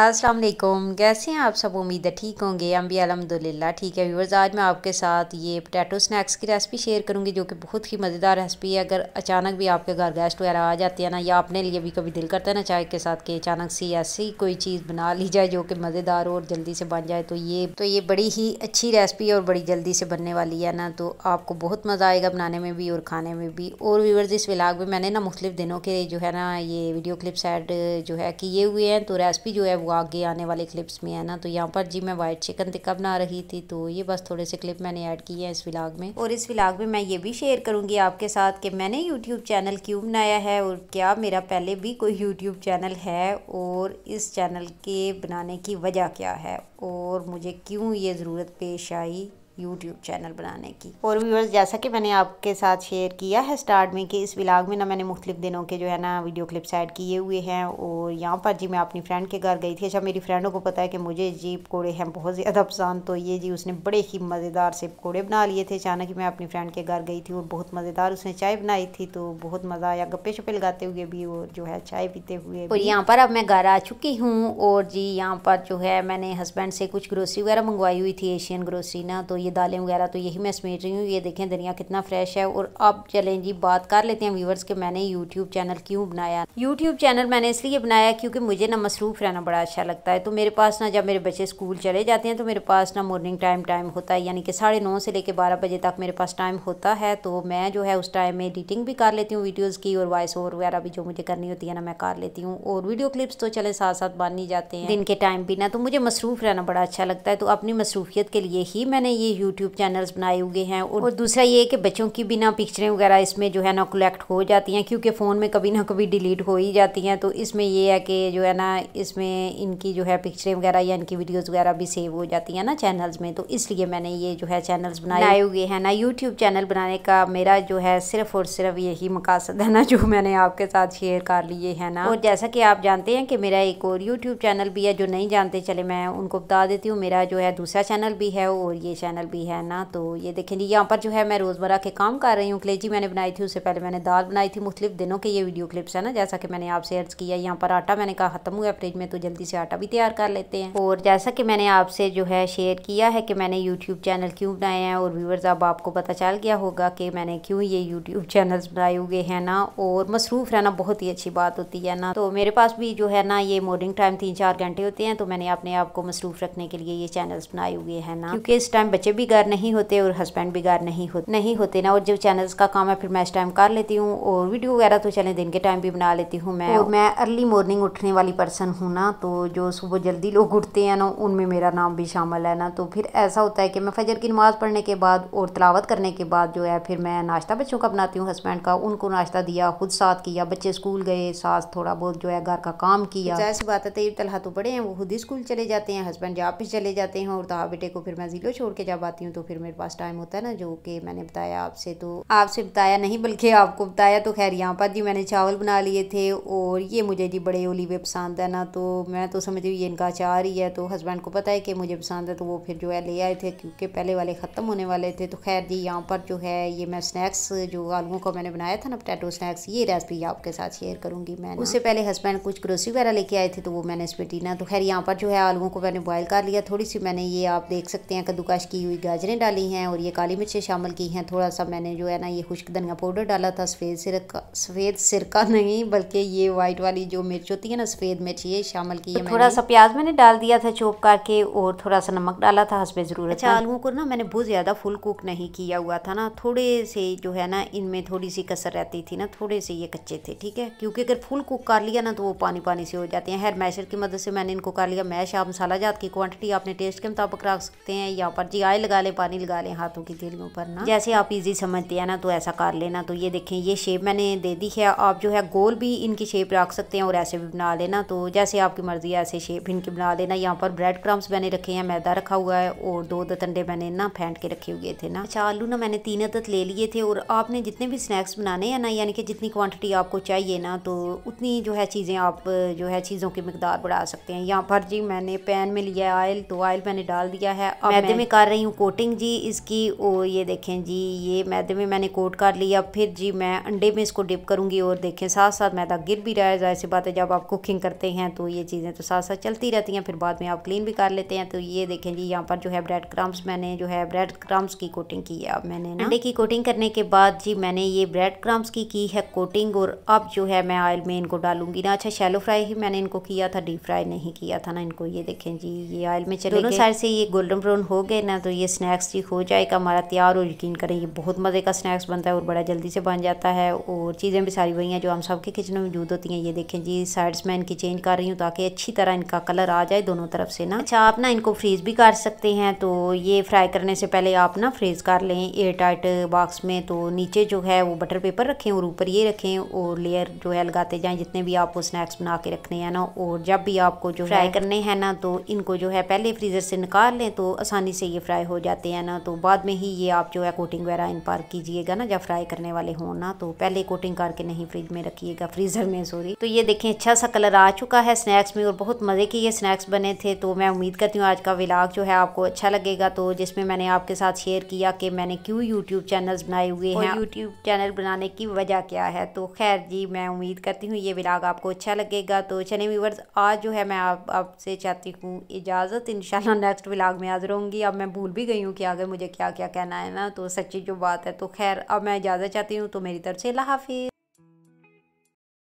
अस्सलाम वालेकुम कैसे हैं आप सब उम्मीद है ठीक होंगे हम भी अलहमदिल्ला ठीक है व्यूवर्स आज मैं आपके साथ ये पोटैटो स्नैक्स की रेसिपी शेयर करूंगी जो कि बहुत ही मज़ेदार रेसिपी है अगर अचानक भी आपके घर गेस्ट वगैरह आ जाते हैं ना या अपने लिए भी कभी दिल करता है ना चाय के साथ कि अचानक सी ऐसी कोई चीज़ बना ली जाए जो कि मज़ेदार और जल्दी से बन जाए तो ये तो ये बड़ी ही अच्छी रेसिपी है और बड़ी जल्दी से बनने वाली है ना तो आपको बहुत मज़ा आएगा बनाने में भी और खाने में भी और व्यूवर्स इस विलाग में मैंने ना मुख्तलिफ दिनों के जो है ना ये वीडियो क्लिप्स ऐड जो है किए हुए हैं तो रेसिपी जो है वो आगे आने वाले क्लिप्स में है ना तो यहाँ पर जी मैं वाइट चिकन टिक्का बना रही थी तो ये बस थोड़े से क्लिप मैंने ऐड किए हैं इस व्लाग में और इस व्लाग में मैं ये भी शेयर करूँगी आपके साथ कि मैंने यूट्यूब चैनल क्यों बनाया है और क्या मेरा पहले भी कोई यूट्यूब चैनल है और इस चैनल के बनाने की वजह क्या है और मुझे क्यों ये ज़रूरत पेश आई यूट्यूब चैनल बनाने की और व्यूअर्स जैसा कि मैंने आपके साथ शेयर किया है स्टार्ट में कि इस व्लाग में ना मैंने मुख्तलिफ दिनों के जो है ना वीडियो क्लिप्स ऐड किए हुए हैं और यहाँ पर जी मैं अपनी फ्रेंड के घर गई थी अच्छा मेरी फ्रेंडों को पता है कि मुझे जी पकौड़े हैं बहुत ज़्यादा पसंद तो ये जी उसने बड़े ही मज़ेदार से पकौड़े बना लिए थे अचानक मैं अपनी फ्रेंड के घर गई थी और बहुत मज़ेदार उसने चाय बनाई थी तो बहुत मज़ा आया गप्पे शप्पे लगाते हुए भी और जो है चाय पीते हुए और यहाँ पर अब मैं घर आ चुकी हूँ और जी यहाँ पर जो है मैंने हस्बैंड से कुछ ग्रोसरी वगैरह मंगवाई हुई थी एशियन ग्रोसरी ना तो ये दालें वगैरह तो यही मैं समेट रही हूँ ये देखें धनिया कितना फ्रेश है और अब चलें जी बात कर लेते हैं व्यूवर्स के मैंने यूट्यूब चैनल क्यों बनाया यूट्यूब चैनल मैंने इसलिए बनाया क्योंकि मुझे ना मसरूफ़ रहना बड़ा अच्छा लगता है तो मेरे पास ना जब मेरे बच्चे स्कूल चले जाते हैं तो मेरे पास ना मॉर्निंग टाइम टाइम होता है यानी कि साढ़े नौ से लेकर बारह बजे तक मेरे पास टाइम होता है तो मैं जो है उस टाइम में एडिटिंग भी कर लेती हूँ वीडियोज़ की और वॉइस ओवर वगैरह भी जो मुझे करनी होती है ना मैं कर लेती हूँ और वीडियो क्लिप्स तो चले साथ साथ नहीं जाते हैं दिन के टाइम भी ना तो मुझे मसरूफ़ रहना बड़ा अच्छा लगता है तो अपनी मसरूफियत के लिए ही मैंने ये यूट्यूब चैनल्स बनाए हुए हैं और दूसरा ये कि बच्चों की भी ना पिक्चरें वगैरह इसमें जो है ना कलेक्ट हो जाती हैं क्योंकि फ़ोन में कभी ना कभी डिलीट हो ही जाती हैं तो इसमें ये है कि जो है ना इसमें इनकी जो है पिक्चरें वगैरह या इनकी वीडियोज़ वगैरह भी सेव हो जाती हैं ना चैनल्स में तो इसलिए मैंने ये जो है चैनल्स बनाए हुए हैं ना यूट्यूब चैनल बनाने का मेरा जो है सिर्फ़ और सिर्फ यही मकासद है ना जो मैंने आपके साथ शेयर कर लिए है ना और जैसा कि आप जानते हैं कि मेरा एक और यूट्यूब चैनल भी है जो नहीं जानते चले मैं उनको बता देती हूँ मेरा जो है दूसरा चैनल भी है और ये चैनल चैनल भी है ना तो ये देखें जी यहाँ पर जो है मैं रोज़मर्रा के काम कर रही हूँ कलेजी मैंने बनाई थी उससे पहले मैंने दाल बनाई थी मुख्तलिफ दिनों के ये वीडियो क्लिप्स है ना जैसा कि मैंने आपसे अर्ज़ किया यहाँ पर आटा मैंने कहा ख़त्म हुआ फ्रिज में तो जल्दी से आटा भी तैयार कर लेते हैं और जैसा कि मैंने आपसे जो है शेयर किया है कि मैंने यूट्यूब चैनल क्यों बनाए हैं और व्यूवर्स अब आपको पता चल गया होगा कि मैंने क्यों ये यूट्यूब चैनल्स बनाए हुए हैं ना और मसरूफ़ रहना बहुत ही अच्छी बात होती है ना तो मेरे पास भी जो है ना ये मॉर्निंग टाइम तीन चार घंटे होते हैं तो मैंने अपने आप को मसरूफ़ रखने के लिए ये चैनल्स बनाए हुए हैं ना क्योंकि इस टाइम बच्चे भी बिगाड़ नहीं होते और हस्बैंड बिगाड़ नहीं हो नहीं होते ना और जो चैनल्स का काम है फिर मैं इस टाइम कर लेती हूँ और वीडियो वगैरह तो चले दिन के टाइम भी बना लेती हूँ मैं और मैं अर्ली मॉर्निंग उठने वाली पर्सन हूँ ना तो जो सुबह जल्दी लोग उठते हैं ना उनमें मेरा नाम भी शामिल है ना तो फिर ऐसा होता है कि मैं फजर की नमाज़ पढ़ने के बाद और तलावत करने के बाद जो है फिर मैं नाश्ता बच्चों का बनाती हूँ हस्बैंड का उनको नाश्ता दिया खुद साथ किया बच्चे स्कूल गए साथ थोड़ा बहुत जो है घर का काम किया ऐसी बात है तलहा तो बड़े हैं वो खुद ही स्कूल चले जाते हैं हस्बैंड जॉब पे चले जाते हैं और तहा बेटे को फिर मैं ज़िलो छोड़ के जब करवाती हूँ तो फिर मेरे पास टाइम होता है ना जो कि मैंने बताया आपसे तो आपसे बताया नहीं बल्कि आपको बताया तो खैर यहाँ पर जी मैंने चावल बना लिए थे और ये मुझे जी बड़े ओलीवे पसंद है ना तो मैं तो समझ रही ये इनका अचार ही है तो हस्बैंड को पता है कि मुझे पसंद है तो वो फिर जो है ले आए थे क्योंकि पहले वाले ख़त्म होने वाले थे तो खैर जी यहाँ पर जो है ये मैं स्नैक्स जो आलुओं का मैंने बनाया था ना पोटैटो स्नैक्स ये रेसिपी आपके साथ शेयर करूँगी मैं उससे पहले हस्बैंड कुछ ग्रोसरी वगैरह लेके आए थे तो वो मैंने इस पर टीना तो खैर यहाँ पर जो है आलुओं को मैंने बॉयल कर लिया थोड़ी सी मैंने ये आप देख सकते हैं कद्दूकाश की हुई गाजरें डाली हैं और ये काली मिर्चें शामिल की हैं थोड़ा सा मैंने जो है ना ये खुश्क धनिया पाउडर डाला था सफ़ेद सिरका सफ़ेद सिरका नहीं बल्कि ये वाइट वाली जो मिर्च होती है ना सफ़ेद मिर्च ये शामिल की है तो थोड़ा सा प्याज मैंने डाल दिया था चोप करके और थोड़ा सा नमक डाला था हंसपे ज़रूर अच्छा आलुओं को ना मैंने बहुत ज़्यादा फुल कुक नहीं किया हुआ था ना थोड़े से जो है ना इनमें थोड़ी सी कसर रहती थी ना थोड़े से ये कच्चे थे ठीक है क्योंकि अगर फुल कुक कर लिया ना तो वो पानी पानी से हो जाते हैं हेयर मैशर की मदद से मैंने इनको कर लिया मैश आप मसाला जात की क्वांटिटी आपने टेस्ट के मुताबिक रख सकते हैं यहाँ पर जी आयल लगा लें पानी लगा लें हाथों की तीलियों पर ना जैसे आप इजी समझते हैं ना तो ऐसा कर लेना तो ये देखें ये शेप मैंने दे दी है आप जो है गोल भी इनकी शेप रख सकते हैं और ऐसे भी बना लेना तो जैसे आपकी मर्ज़ी ऐसे शेप इनकी बना लेना यहाँ पर ब्रेड क्रम्स मैंने रखे हैं मैदा रखा हुआ है और दो दतंडे मैंने ना फेंट के रखे हुए थे ना अच्छा आलू ना मैंने तीन अदत ले लिए थे और आपने जितने भी स्नैक्स बनाने हैं ना यानी कि जितनी क्वान्टिटी आपको चाहिए ना तो उतनी जो है चीज़ें आप जो है चीज़ों की मकदार बढ़ा सकते हैं यहाँ पर जी मैंने पैन में लिया है ऑयल तो ऑयल मैंने डाल दिया है मैदे में कर रही हूँ कोटिंग जी इसकी ओ ये देखें जी ये मैदे में मैंने कोट कर लिया फिर जी मैं अंडे में इसको डिप करूँगी और देखें साथ साथ मैदा गिर भी रहा है जाहिर सी बात है जब आप कुकिंग करते हैं तो ये चीज़ें तो साथ साथ चलती रहती हैं फिर बाद में आप क्लीन भी कर लेते हैं तो ये देखें जी यहाँ पर जो है ब्रेड क्रम्स मैंने जो है ब्रेड क्रम्स की कोटिंग की है अब मैंने अंडे की कोटिंग करने के बाद जी मैंने ये ब्रेड क्रम्स की की है कोटिंग और अब जो है मैं ऑयल में इनको डालूंगी ना अच्छा शैलो फ्राई ही मैंने इनको किया था डीप फ्राई नहीं किया था ना इनको ये देखें जी ये ऑयल में चले दोनों साइड से ये गोल्डन ब्राउन हो गए ना तो ये स्नैक्स ठीक हो जाएगा हमारा तैयार और यकीन करें ये बहुत मज़े का स्नैक्स बनता है और बड़ा जल्दी से बन जाता है और चीज़ें भी सारी वही हैं जो हम सबके किचन में मौजूद होती हैं ये देखें जी साइड्स मैं इनकी चेंज कर रही हूँ ताकि अच्छी तरह इनका कलर आ जाए दोनों तरफ से ना अच्छा आप ना इनको फ्रीज भी कर सकते हैं तो ये फ्राई करने से पहले आप ना फ्रीज कर लें एयर टाइट बॉक्स में तो नीचे जो है वो बटर पेपर रखें और ऊपर ये रखें और लेयर जो है लगाते जाएँ जितने भी आपको स्नैक्स बना के रखने हैं ना और जब भी आपको जो फ्राई करने हैं ना तो इनको जो है पहले फ्रीज़र से निकाल लें तो आसानी से ये फ्राई फ्राई हो जाते हैं ना तो बाद में ही ये आप जो है कोटिंग वगैरह इन पर कीजिएगा ना जब फ्राई करने वाले हों ना तो पहले कोटिंग करके नहीं फ्रिज में रखिएगा फ्रीज़र में सॉरी तो ये देखें अच्छा सा कलर आ चुका है स्नैक्स में और बहुत मज़े के ये स्नैक्स बने थे तो मैं उम्मीद करती हूँ आज का विलाग जो है आपको अच्छा लगेगा तो जिसमें मैंने आपके साथ शेयर किया कि मैंने क्यों यूट्यूब चैनल बनाए हुए हैं यूट्यूब चैनल बनाने की वजह क्या है तो खैर जी मैं उम्मीद करती हूँ ये विलाग आपको अच्छा लगेगा तो चने व्यूवर्स आज जो है मैं आपसे चाहती हूँ इजाज़त इन नेक्स्ट विलाग में हाजिर होंगी अब मैं भूल भूल भी गई हूँ कि आगे मुझे क्या क्या कहना है ना तो सच्ची जो बात है तो खैर अब मैं इजाज़त चाहती हूँ तो मेरी तरफ से ला